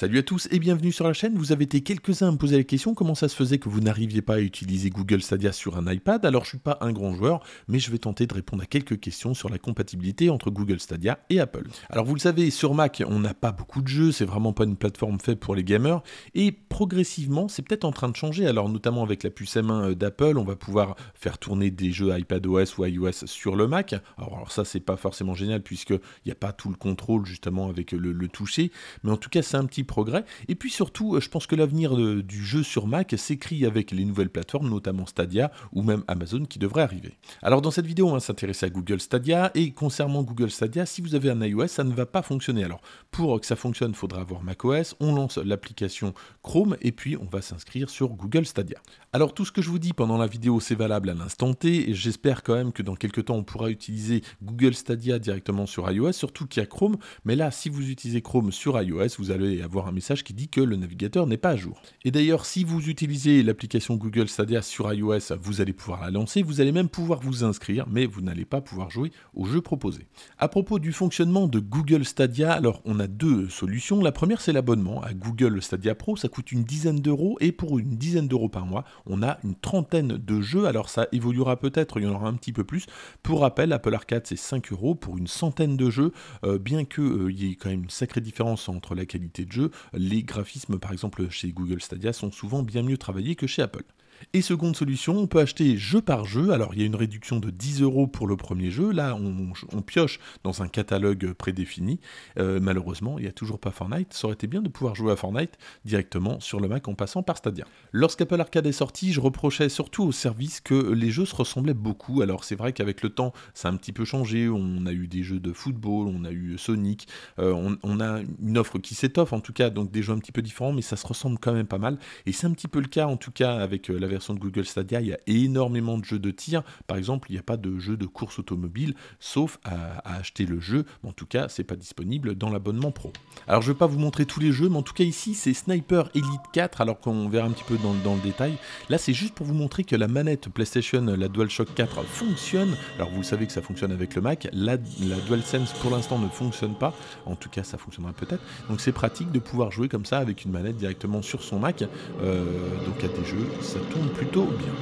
Salut à tous et bienvenue sur la chaîne. Vous avez été quelques-uns à me poser la question comment ça se faisait que vous n'arriviez pas à utiliser Google Stadia sur un iPad. Alors je suis pas un grand joueur, mais je vais tenter de répondre à quelques questions sur la compatibilité entre Google Stadia et Apple. Alors vous le savez, sur Mac, on n'a pas beaucoup de jeux, c'est vraiment pas une plateforme faite pour les gamers et progressivement, c'est peut-être en train de changer. Alors notamment avec la puce M1 euh, d'Apple, on va pouvoir faire tourner des jeux iPadOS ou iOS sur le Mac. Alors, ça c'est pas forcément génial puisque il n'y a pas tout le contrôle justement avec le, le toucher, mais en tout cas, c'est un petit progrès. Et puis surtout, euh, je pense que l'avenir du jeu sur Mac s'écrit avec les nouvelles plateformes, notamment Stadia ou même Amazon qui devrait arriver. Alors dans cette vidéo, on va s'intéresser à Google Stadia et concernant Google Stadia, si vous avez un iOS, ça ne va pas fonctionner. Alors pour que ça fonctionne, il faudra avoir macOS, on lance l'application Chrome et puis on va s'inscrire sur Google Stadia. Alors tout ce que je vous dis pendant la vidéo, c'est valable à l'instant T et j'espère quand même que dans quelques temps, on pourra utiliser Google Stadia directement sur iOS, surtout qu'il y a Chrome, mais là, si vous utilisez Chrome sur iOS, vous allez avoir voir un message qui dit que le navigateur n'est pas à jour. Et d'ailleurs, si vous utilisez l'application Google Stadia sur iOS, vous allez pouvoir la lancer, vous allez même pouvoir vous inscrire, mais vous n'allez pas pouvoir jouer aux jeux proposés À propos du fonctionnement de Google Stadia, alors on a deux solutions. La première, c'est l'abonnement à Google Stadia Pro, ça coûte une dizaine d'euros, et pour une dizaine d'euros par mois, on a une trentaine de jeux, alors ça évoluera peut-être, il y en aura un petit peu plus. Pour rappel, Apple Arcade, c'est 5 euros pour une centaine de jeux, euh, bien qu'il euh, il y ait quand même une sacrée différence entre la qualité de jeu les graphismes par exemple chez Google Stadia sont souvent bien mieux travaillés que chez Apple. Et seconde solution, on peut acheter jeu par jeu. Alors il y a une réduction de 10 euros pour le premier jeu. Là, on, pioche dans un catalogue prédéfini. Euh, malheureusement, il n'y a toujours pas Fortnite. Ça aurait été bien de pouvoir jouer à Fortnite directement sur le Mac en passant par Stadia. Lorsqu'Apple Arcade est sorti, je reprochais surtout au service que les jeux se ressemblaient beaucoup. Alors c'est vrai qu'avec le temps, ça a un petit peu changé. On a eu des jeux de football, on a eu Sonic, euh, on, on, a une offre qui s'étoffe en tout cas, donc des jeux un petit peu différents, mais ça se ressemble quand même pas mal. Et c'est un petit peu le cas en tout cas avec euh, la version de Google Stadia, il y a énormément de jeux de tir. Par exemple, il n'y a pas de jeu de course automobile, sauf à, acheter le jeu. En tout cas, c'est pas disponible dans l'abonnement pro. Alors, je vais pas vous montrer tous les jeux, mais en tout cas, ici, c'est Sniper Elite 4, alors qu'on verra un petit peu dans, le détail. Là, c'est juste pour vous montrer que la manette PlayStation, la DualShock 4, fonctionne. Alors, vous savez que ça fonctionne avec le Mac. La, DualSense, pour l'instant, ne fonctionne pas. En tout cas, ça fonctionnera peut-être. Donc, c'est pratique de pouvoir jouer comme ça avec une manette directement sur son Mac. Euh, donc, à des jeux, ça tourne plutôt bien.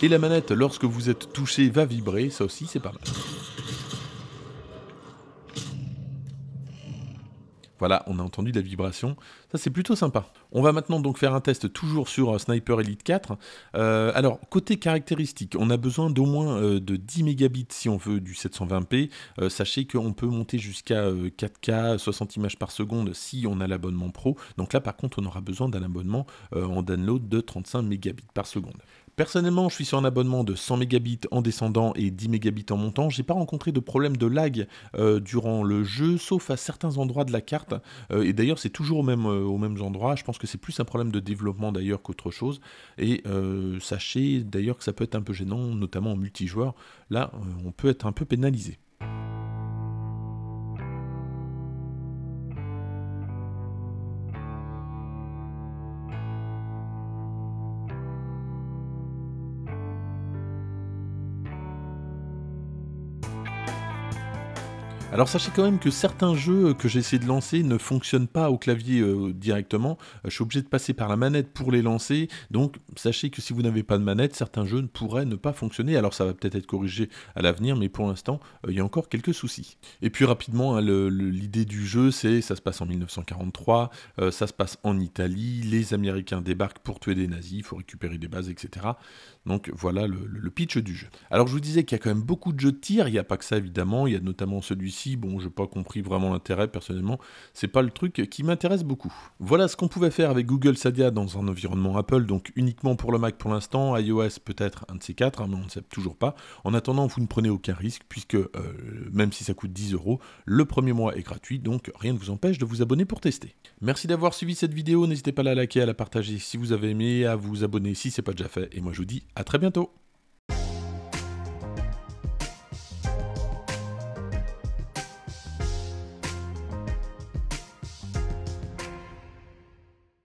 Et la manette, lorsque vous êtes touché, va vibrer, ça aussi c'est pas mal. Voilà, on a entendu la vibration. Ça, c'est plutôt sympa. On va maintenant donc faire un test toujours sur euh, Sniper Elite 4. Euh, alors, côté caractéristique, on a besoin d'au moins euh, de 10 mégabits si on veut du 720p. sachez qu'on peut monter jusqu'à 4K, 60 images par seconde si on a l'abonnement pro. Donc là, par contre, on aura besoin d'un abonnement en download de 35 mégabits par seconde. Personnellement, je suis sur un abonnement de 100 mégabits en descendant et 10 mégabits en montant. J'ai pas rencontré de problème de lag euh, durant le jeu, sauf à certains endroits de la carte. Euh, et d'ailleurs, c'est toujours au même, euh, aux mêmes endroits. Je pense que c'est plus un problème de développement d'ailleurs qu'autre chose. Et sachez d'ailleurs que ça peut être un peu gênant, notamment en multijoueur. Là, on peut être un peu pénalisé. Alors sachez quand même que certains jeux que j'essaie de lancer ne fonctionnent pas au clavier euh, directement. Je suis obligé de passer par la manette pour les lancer. Donc sachez que si vous n'avez pas de manette, certains jeux ne pourraient ne pas fonctionner. Alors ça va peut-être être corrigé à l'avenir, mais pour l'instant, euh, il y a encore quelques soucis. Et puis rapidement, hein, l'idée du jeu, c'est ça se passe en 1943, euh, ça se passe en Italie, les Américains débarquent pour tuer des nazis, il faut récupérer des bases, etc. Donc voilà le, le pitch du jeu. Alors je vous disais qu'il y a quand même beaucoup de jeux de tir, il n'y a pas que ça évidemment, il y a notamment celui-ci si, bon, n'ai pas compris vraiment l'intérêt personnellement. C'est pas le truc qui m'intéresse beaucoup. Voilà ce qu'on pouvait faire avec Google Sadia dans un environnement Apple, donc uniquement pour le Mac pour l'instant, iOS peut-être un de ces quatre, hein, mais on ne sait toujours pas. En attendant, vous ne prenez aucun risque puisque euh, même si ça coûte 10 euros, le premier mois est gratuit, donc rien ne vous empêche de vous abonner pour tester. Merci d'avoir suivi cette vidéo. N'hésitez pas à la liker, à la partager si vous avez aimé, à vous abonner si c'est pas déjà fait. Et moi je vous dis à très bientôt.